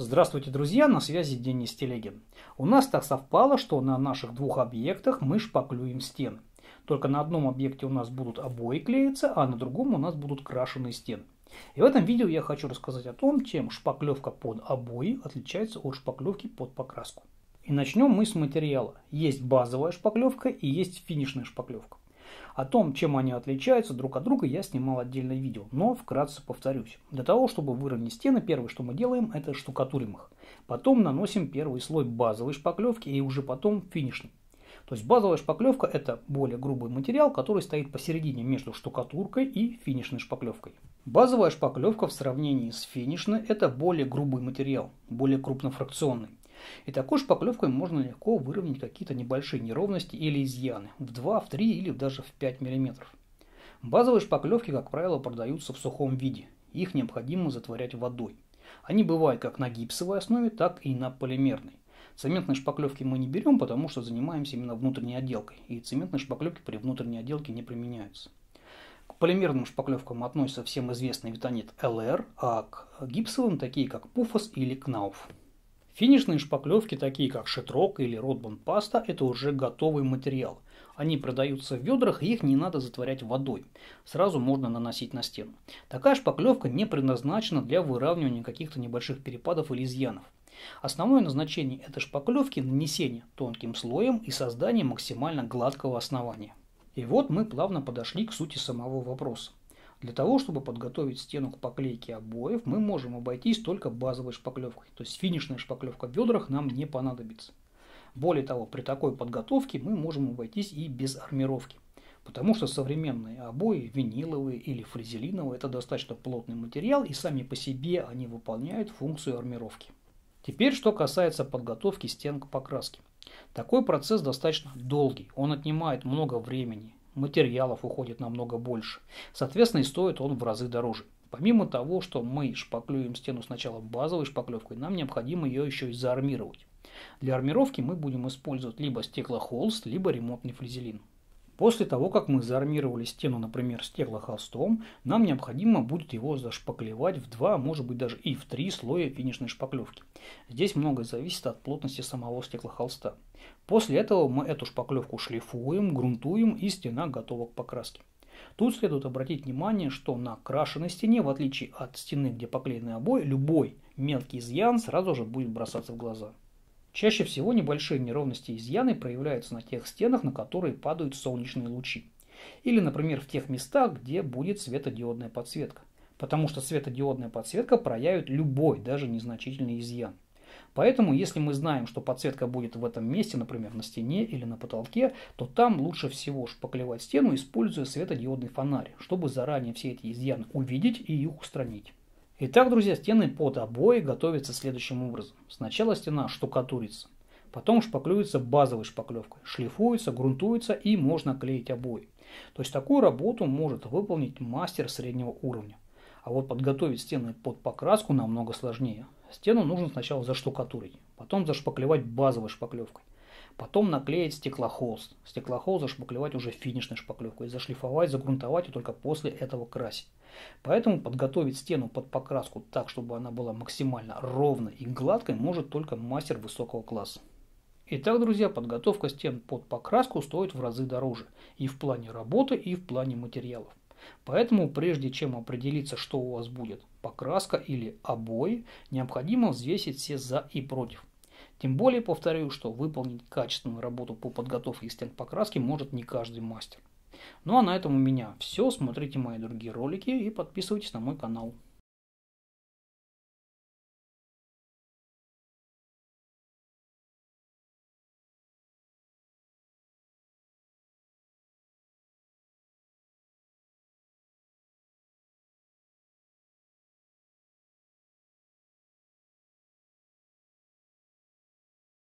Здравствуйте, друзья! На связи Денис Телегин. У нас так совпало, что на наших двух объектах мы шпаклюем стены. Только на одном объекте у нас будут обои клеиться, а на другом у нас будут крашеные стены. И в этом видео я хочу рассказать о том, чем шпаклевка под обои отличается от шпаклевки под покраску. И начнем мы с материала. Есть базовая шпаклевка и есть финишная шпаклевка. О том, чем они отличаются друг от друга, я снимал отдельное видео, но вкратце повторюсь. Для того, чтобы выровнять стены, первое, что мы делаем, это штукатурим их. Потом наносим первый слой базовой шпаклевки и уже потом финишный. То есть базовая шпаклевка это более грубый материал, который стоит посередине между штукатуркой и финишной шпаклевкой. Базовая шпаклевка в сравнении с финишной это более грубый материал, более крупнофракционный. И такой шпаклевкой можно легко выровнять какие-то небольшие неровности или изъяны в 2, в 3 или даже в 5 мм. Базовые шпаклевки, как правило, продаются в сухом виде. Их необходимо затворять водой. Они бывают как на гипсовой основе, так и на полимерной. Цементные шпаклевки мы не берем, потому что занимаемся именно внутренней отделкой, и цементные шпаклевки при внутренней отделке не применяются. К полимерным шпаклевкам относятся всем известный витонит LR, а к гипсовым такие как Пуфос или Кнауф. Финишные шпаклевки, такие как шитрок или Ротбанд паста, это уже готовый материал. Они продаются в ведрах, и их не надо затворять водой. Сразу можно наносить на стену. Такая шпаклевка не предназначена для выравнивания каких-то небольших перепадов или изъянов. Основное назначение этой шпаклевки – нанесение тонким слоем и создание максимально гладкого основания. И вот мы плавно подошли к сути самого вопроса. Для того, чтобы подготовить стену к поклейке обоев, мы можем обойтись только базовой шпаклевкой, то есть финишная шпаклевка в бедрах нам не понадобится. Более того, при такой подготовке мы можем обойтись и без армировки, потому что современные обои, виниловые или фрезелиновые, это достаточно плотный материал и сами по себе они выполняют функцию армировки. Теперь, что касается подготовки стен к покраске. Такой процесс достаточно долгий, он отнимает много времени, материалов уходит намного больше. Соответственно, и стоит он в разы дороже. Помимо того, что мы шпаклюем стену сначала базовой шпаклевкой, нам необходимо ее еще и заармировать. Для армировки мы будем использовать либо стеклохолст, либо ремонтный флизелин. После того, как мы заармировали стену, например, стеклохолстом, нам необходимо будет его зашпаклевать в два, может быть даже и в три слоя финишной шпаклевки. Здесь многое зависит от плотности самого стеклохолста. После этого мы эту шпаклевку шлифуем, грунтуем и стена готова к покраске. Тут следует обратить внимание, что на крашенной стене, в отличие от стены, где поклеены обои, любой мелкий изъян сразу же будет бросаться в глаза. Чаще всего небольшие неровности и изъяны проявляются на тех стенах, на которые падают солнечные лучи. Или, например, в тех местах, где будет светодиодная подсветка. Потому что светодиодная подсветка проявит любой, даже незначительный изъян. Поэтому, если мы знаем, что подсветка будет в этом месте, например, на стене или на потолке, то там лучше всего шпаклевать стену, используя светодиодный фонарь, чтобы заранее все эти изъяны увидеть и их устранить. Итак, друзья, стены под обои готовятся следующим образом. Сначала стена штукатурится, потом шпаклюется базовой шпаклевкой, шлифуется, грунтуется и можно клеить обои. То есть такую работу может выполнить мастер среднего уровня. А вот подготовить стены под покраску намного сложнее. Стену нужно сначала заштукатурить, потом зашпаклевать базовой шпаклевкой – Потом наклеить стеклохолст. Стеклохолст зашпаклевать уже финишной шпаклевкой, зашлифовать, загрунтовать и только после этого красить. Поэтому подготовить стену под покраску так, чтобы она была максимально ровной и гладкой, может только мастер высокого класса. Итак, друзья, подготовка стен под покраску стоит в разы дороже и в плане работы, и в плане материалов. Поэтому прежде чем определиться, что у вас будет, покраска или обои, необходимо взвесить все за и против. Тем более, повторю, что выполнить качественную работу по подготовке и стен покраски может не каждый мастер. Ну а на этом у меня все. Смотрите мои другие ролики и подписывайтесь на мой канал.